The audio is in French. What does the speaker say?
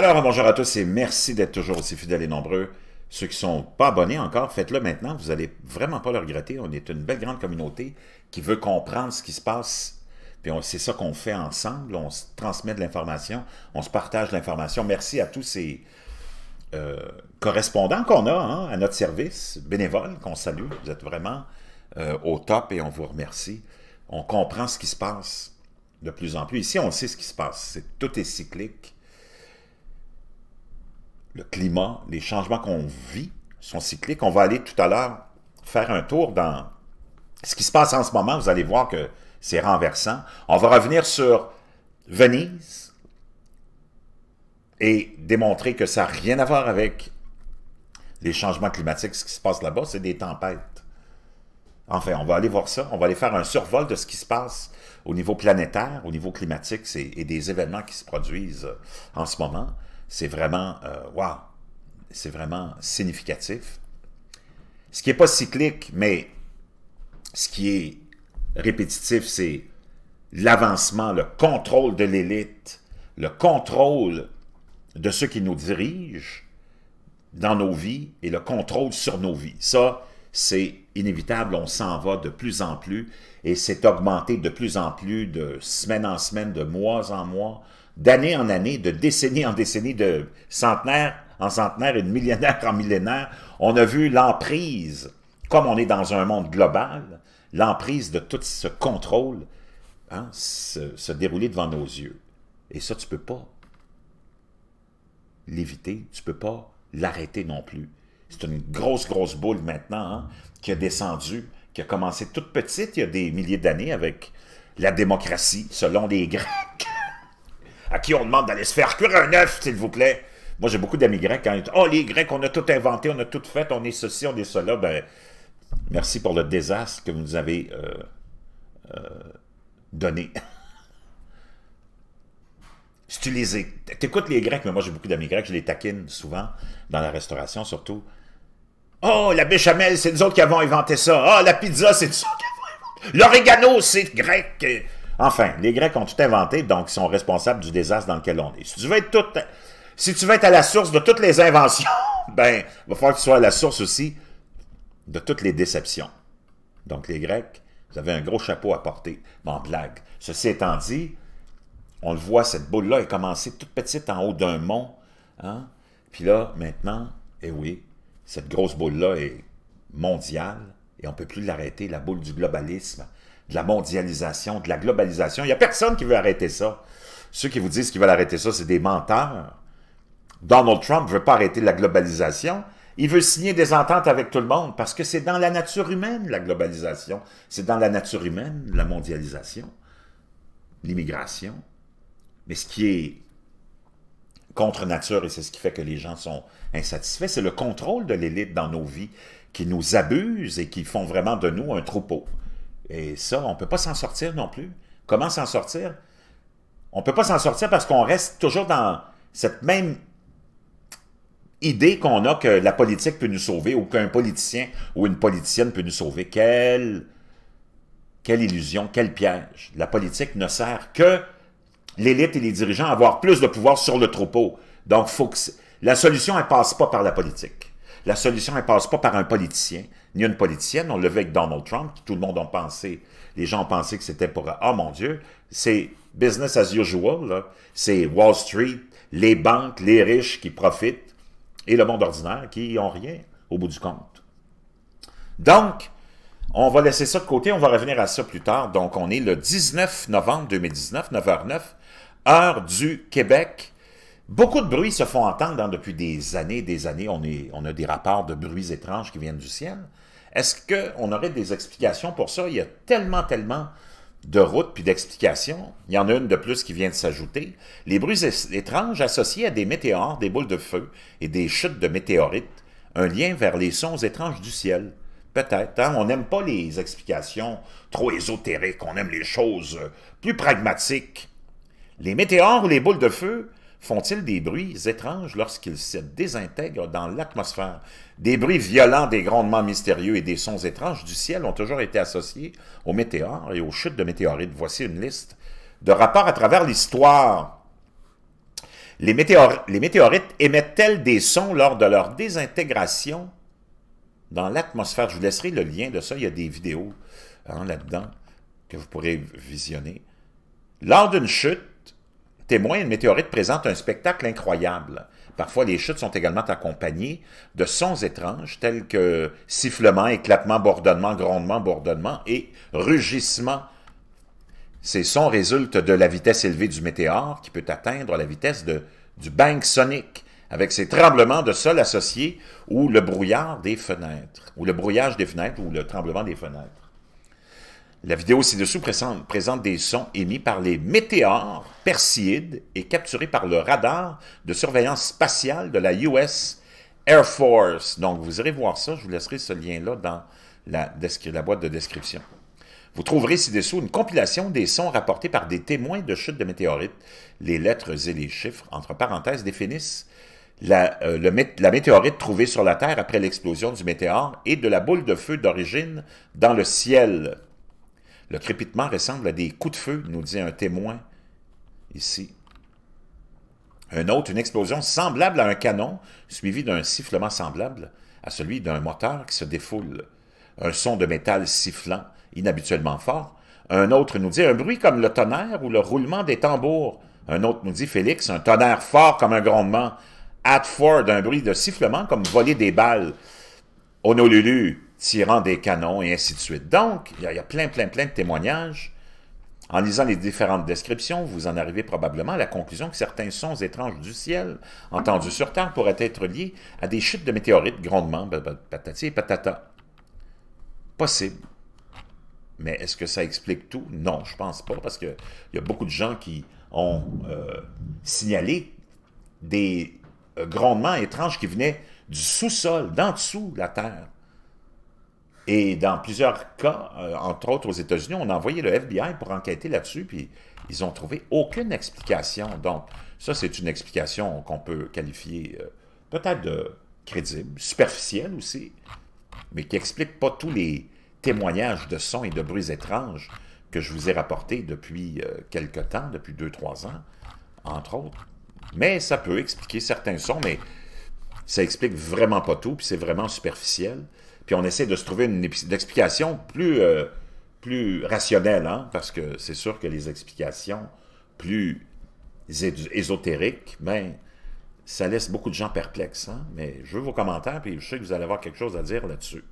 Alors, bonjour à tous et merci d'être toujours aussi fidèles et nombreux. Ceux qui ne sont pas abonnés encore, faites-le maintenant. Vous n'allez vraiment pas le regretter. On est une belle grande communauté qui veut comprendre ce qui se passe. Puis c'est ça qu'on fait ensemble. On se transmet de l'information. On se partage de l'information. Merci à tous ces euh, correspondants qu'on a hein, à notre service, bénévoles qu'on salue. Vous êtes vraiment euh, au top et on vous remercie. On comprend ce qui se passe de plus en plus. Ici, on sait ce qui se passe. tout est cyclique le climat, les changements qu'on vit sont cycliques. On va aller tout à l'heure faire un tour dans ce qui se passe en ce moment. Vous allez voir que c'est renversant. On va revenir sur Venise et démontrer que ça n'a rien à voir avec les changements climatiques. Ce qui se passe là-bas, c'est des tempêtes. Enfin, on va aller voir ça. On va aller faire un survol de ce qui se passe au niveau planétaire, au niveau climatique et des événements qui se produisent en ce moment c'est vraiment, waouh, c'est vraiment significatif. Ce qui n'est pas cyclique, mais ce qui est répétitif, c'est l'avancement, le contrôle de l'élite, le contrôle de ceux qui nous dirigent dans nos vies et le contrôle sur nos vies. Ça, c'est inévitable, on s'en va de plus en plus et c'est augmenté de plus en plus de semaine en semaine, de mois en mois, d'année en année, de décennie en décennie, de centenaire en centenaire et de millénaire en millénaire, on a vu l'emprise, comme on est dans un monde global, l'emprise de tout ce contrôle hein, se, dérouler devant nos yeux. Et ça, tu ne peux pas l'éviter, tu ne peux pas l'arrêter non plus. C'est une grosse, grosse boule maintenant hein, qui a descendu, qui a commencé toute petite il y a des milliers d'années avec la démocratie, selon les Grecs à qui on demande d'aller se faire cuire un œuf, s'il vous plaît. Moi, j'ai beaucoup d'amis grecs. Quand ils disent, oh, les Grecs, on a tout inventé, on a tout fait, on est ceci, on est cela. Ben, merci pour le désastre que vous nous avez euh, euh, donné. si tu les écoutes les Grecs, mais moi j'ai beaucoup d'amis grecs, je les taquine souvent, dans la restauration surtout. Oh, la béchamel, c'est nous autres qui avons inventé ça. Oh, la pizza, c'est nous autres qui avons inventé ça. L'oregano, c'est grec. Enfin, les Grecs ont tout inventé, donc ils sont responsables du désastre dans lequel on est. Si tu veux être, si tu être à la source de toutes les inventions, ben, il va falloir que tu sois à la source aussi de toutes les déceptions. Donc, les Grecs, vous avez un gros chapeau à porter. en blague. Ceci étant dit, on le voit, cette boule-là a commencé toute petite en haut d'un mont. Hein. Puis là, maintenant, eh oui, cette grosse boule-là est mondiale et on ne peut plus l'arrêter, la boule du globalisme de la mondialisation, de la globalisation. Il n'y a personne qui veut arrêter ça. Ceux qui vous disent qu'ils veulent arrêter ça, c'est des menteurs. Donald Trump ne veut pas arrêter la globalisation. Il veut signer des ententes avec tout le monde parce que c'est dans la nature humaine, la globalisation. C'est dans la nature humaine, la mondialisation, l'immigration. Mais ce qui est contre nature, et c'est ce qui fait que les gens sont insatisfaits, c'est le contrôle de l'élite dans nos vies qui nous abuse et qui font vraiment de nous un troupeau. Et ça, on ne peut pas s'en sortir non plus. Comment s'en sortir? On ne peut pas s'en sortir parce qu'on reste toujours dans cette même idée qu'on a que la politique peut nous sauver ou qu'un politicien ou une politicienne peut nous sauver. Quelle, quelle illusion, quel piège. La politique ne sert que l'élite et les dirigeants à avoir plus de pouvoir sur le troupeau. Donc, faut la solution, elle passe pas par la politique. La solution, elle passe pas par un politicien, ni une politicienne. On le avec Donald Trump, tout le monde a pensé, les gens ont pensé que c'était pour, Ah mon Dieu, c'est business as usual, c'est Wall Street, les banques, les riches qui profitent, et le monde ordinaire qui n'ont rien au bout du compte. Donc, on va laisser ça de côté, on va revenir à ça plus tard. Donc, on est le 19 novembre 2019, 9h09, heure du Québec. Beaucoup de bruits se font entendre depuis des années des années. On, a des rapports de bruits étranges qui viennent du ciel. Est-ce qu'on aurait des explications pour ça? Il y a tellement, tellement de routes puis d'explications. Il y en a une de plus qui vient de s'ajouter. Les bruits étranges associés à des météores, des boules de feu et des chutes de météorites. Un lien vers les sons étranges du ciel. Peut-être. Hein? On n'aime pas les explications trop ésotériques. On aime les choses plus pragmatiques. Les météores ou les boules de feu font-ils des bruits étranges lorsqu'ils se désintègrent dans l'atmosphère. Des bruits violents, des grondements mystérieux et des sons étranges du ciel ont toujours été associés aux météores et aux chutes de météorites. Voici une liste de rapports à travers l'histoire. Les, les météorites émettent-elles des sons lors de leur désintégration dans l'atmosphère? Je vous laisserai le lien de ça, il y a des vidéos hein, là-dedans que vous pourrez visionner. Lors d'une chute, témoin, une météorite présente un spectacle incroyable. Parfois, les chutes sont également accompagnées de sons étranges tels que sifflements, éclatements, bourdonnements, grondements, bourdonnements et rugissements. Ces sons résultent de la vitesse élevée du météore qui peut atteindre la vitesse de, du bang sonique avec ses tremblements de sol associés ou le brouillard des fenêtres, ou le brouillage des fenêtres ou le tremblement des fenêtres. La vidéo ci-dessous présente, des sons émis par les météores persides et capturés par le radar de surveillance spatiale de la US Air Force. Donc, vous irez voir ça. Je vous laisserai ce lien-là dans la, boîte de description. Vous trouverez ci-dessous une compilation des sons rapportés par des témoins de chute de météorites. Les lettres et les chiffres, entre parenthèses, définissent euh, la, météorite trouvée sur la Terre après l'explosion du météore et de la boule de feu d'origine dans le ciel. Le crépitement ressemble à des coups de feu, nous dit un témoin ici. Un autre, une explosion semblable à un canon, suivie d'un sifflement semblable à celui d'un moteur qui se défoule. Un son de métal sifflant, inhabituellement fort. Un autre nous dit un bruit comme le tonnerre ou le roulement des tambours. Un autre nous dit, Félix, un tonnerre fort comme un grondement. At fort un bruit de sifflement comme voler des balles. Honolulu, tirant des canons et ainsi de suite. Donc, il y, a plein, plein, plein de témoignages. En lisant les différentes descriptions, vous en arrivez probablement à la conclusion que certains sons étranges du ciel, entendus sur Terre, pourraient être liés à des chutes de météorites, grondements, patati et patata. Possible. Mais est-ce que ça explique tout? Non, je pense pas, parce qu'il y a beaucoup de gens qui ont euh, signalé des euh, grondements étranges qui venaient du sous-sol, d'en dessous de la Terre. Et dans plusieurs cas, euh, entre autres aux États-Unis, on a envoyé le FBI pour enquêter là-dessus, puis ils ont trouvé aucune explication. Donc, ça, c'est une explication qu'on peut qualifier euh, peut-être de crédible, superficielle aussi, mais qui n'explique pas tous les témoignages de sons et de bruits étranges que je vous ai rapportés depuis quelques euh, quelque temps, depuis deux, 3 ans, entre autres. Mais ça peut expliquer certains sons, mais ça explique vraiment pas tout, puis c'est vraiment superficiel puis on essaie de se trouver une, explication plus, euh, plus rationnelle, hein, parce que c'est sûr que les explications plus ésotériques, ben, ça laisse beaucoup de gens perplexes. Hein, mais je veux vos commentaires, puis je sais que vous allez avoir quelque chose à dire là-dessus.